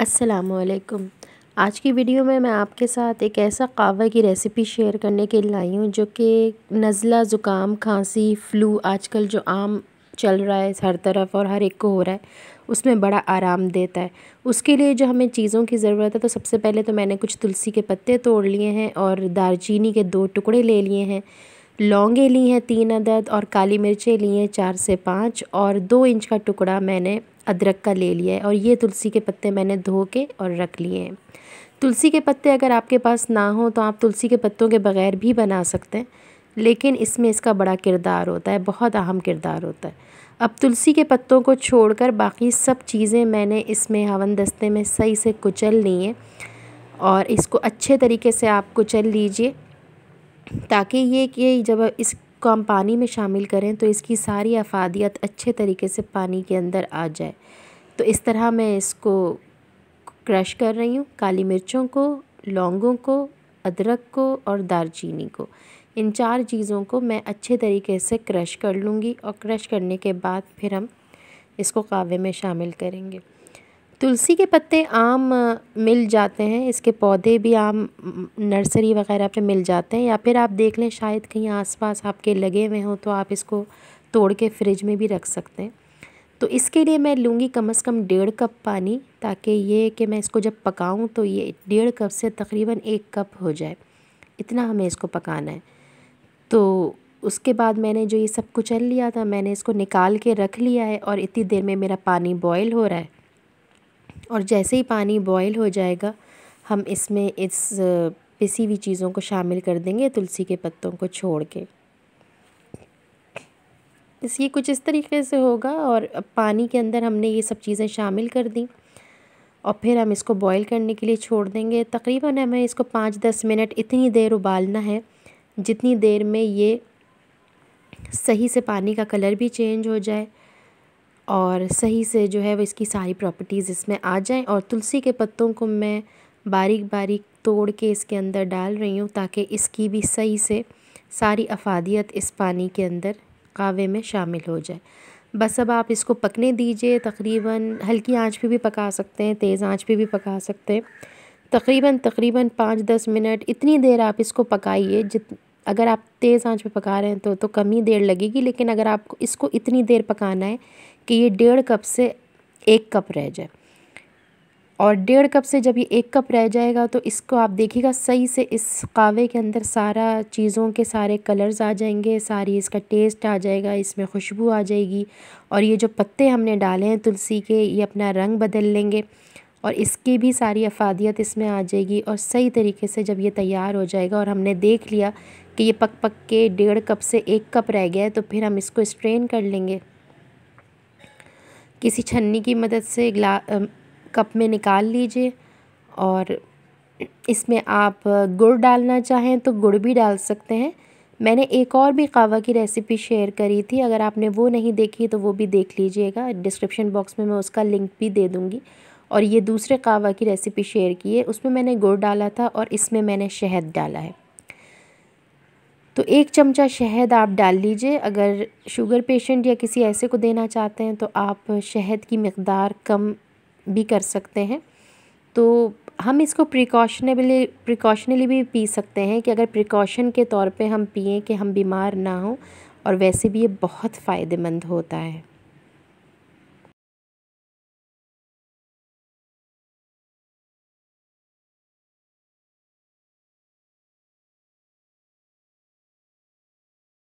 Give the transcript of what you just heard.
असलकम आज की वीडियो में मैं आपके साथ एक ऐसा कावा की रेसिपी शेयर करने के लिए आई हूँ जो कि नज़ला ज़ुकाम खांसी फ़्लू आजकल जो आम चल रहा है हर तरफ और हर एक को हो रहा है उसमें बड़ा आराम देता है उसके लिए जो हमें चीज़ों की ज़रूरत है तो सबसे पहले तो मैंने कुछ तुलसी के पत्ते तोड़ लिए हैं और दारचीनी के दो टुकड़े ले लिए हैं लौंगे ली हैं तीन अदद और काली मिर्चें ली हैं चार से पाँच और दो इंच का टुकड़ा मैंने अदरक का ले लिया है और ये तुलसी के पत्ते मैंने धो के और रख लिए हैं तुलसी के पत्ते अगर आपके पास ना हो तो आप तुलसी के पत्तों के बग़ैर भी बना सकते हैं लेकिन इसमें इसका बड़ा किरदार होता है बहुत अहम किरदार होता है अब तुलसी के पत्तों को छोड़कर बाकी सब चीज़ें मैंने इसमें हवन दस्ते में सही से कुचल ली हैं और इसको अच्छे तरीके से आप कुचल लीजिए ताकि ये कि जब इस को हम पानी में शामिल करें तो इसकी सारी अफादियत अच्छे तरीके से पानी के अंदर आ जाए तो इस तरह मैं इसको क्रश कर रही हूँ काली मिर्चों को लौंगों को अदरक को और दालचीनी को इन चार चीज़ों को मैं अच्छे तरीके से क्रश कर लूँगी और क्रश करने के बाद फिर हम इसको कावे में शामिल करेंगे तुलसी के पत्ते आम मिल जाते हैं इसके पौधे भी आम नर्सरी वगैरह पे मिल जाते हैं या फिर आप देख लें शायद कहीं आसपास आपके लगे हुए हों तो आप इसको तोड़ के फ्रिज में भी रख सकते हैं तो इसके लिए मैं लूँगी कम से कम डेढ़ कप पानी ताकि ये कि मैं इसको जब पकाऊँ तो ये डेढ़ कप से तकरीबन एक कप हो जाए इतना हमें इसको पकाना है तो उसके बाद मैंने जो ये सब कुचल लिया था मैंने इसको निकाल के रख लिया है और इतनी देर में मेरा पानी बॉयल हो रहा है और जैसे ही पानी बॉयल हो जाएगा हम इसमें इस पिसी हुई चीज़ों को शामिल कर देंगे तुलसी के पत्तों को छोड़ के इस ये कुछ इस तरीके से होगा और पानी के अंदर हमने ये सब चीज़ें शामिल कर दी और फिर हम इसको बॉईल करने के लिए छोड़ देंगे तकरीबन हमें इसको पाँच दस मिनट इतनी देर उबालना है जितनी देर में ये सही से पानी का कलर भी चेंज हो जाए और सही से जो है वो इसकी सारी प्रॉपर्टीज़ इसमें आ जाएं और तुलसी के पत्तों को मैं बारीक बारीक तोड़ के इसके अंदर डाल रही हूँ ताकि इसकी भी सही से सारी अफादियत इस पानी के अंदर कावे में शामिल हो जाए बस अब आप इसको पकने दीजिए तकरीबन हल्की आंच पे भी पका सकते हैं तेज़ आंच पे भी पका सकते हैं तकरीबन तकरीबन पाँच दस मिनट इतनी देर आप इसको पकाइए जित अगर आप तेज़ आंच पे पका रहे हैं तो तो कम ही देर लगेगी लेकिन अगर आपको इसको इतनी देर पकाना है कि ये डेढ़ कप से एक कप रह जाए और डेढ़ कप से जब ये एक कप रह जाएगा तो इसको आप देखिएगा सही से इस कावे के अंदर सारा चीज़ों के सारे कलर्स आ जाएंगे सारी इसका टेस्ट आ जाएगा इसमें खुशबू आ जाएगी और ये जो पत्ते हमने डाले हैं तुलसी के ये अपना रंग बदल लेंगे और इसकी भी सारी अफादियत इसमें आ जाएगी और सही तरीके से जब ये तैयार हो जाएगा और हमने देख लिया कि ये पक पक के डेढ़ कप से एक कप रह गया है तो फिर हम इसको स्ट्रेन कर लेंगे किसी छन्नी की मदद से ग्ला कप में निकाल लीजिए और इसमें आप गुड़ डालना चाहें तो गुड़ भी डाल सकते हैं मैंने एक और भी कावा की रेसिपी शेयर करी थी अगर आपने वो नहीं देखी तो वो भी देख लीजिएगा डिस्क्रिप्शन बॉक्स में मैं उसका लिंक भी दे दूँगी और ये दूसरे कावा की रेसिपी शेयर की है उसमें मैंने गुड़ डाला था और इसमें मैंने शहद डाला है तो एक चमचा शहद आप डाल लीजिए अगर शुगर पेशेंट या किसी ऐसे को देना चाहते हैं तो आप शहद की मकदार कम भी कर सकते हैं तो हम इसको प्रिकॉशनेबली प्रिकॉशनली भी पी सकते हैं कि अगर प्रिकॉशन के तौर पे हम पिए कि हम बीमार ना हों और वैसे भी ये बहुत फ़ायदेमंद होता है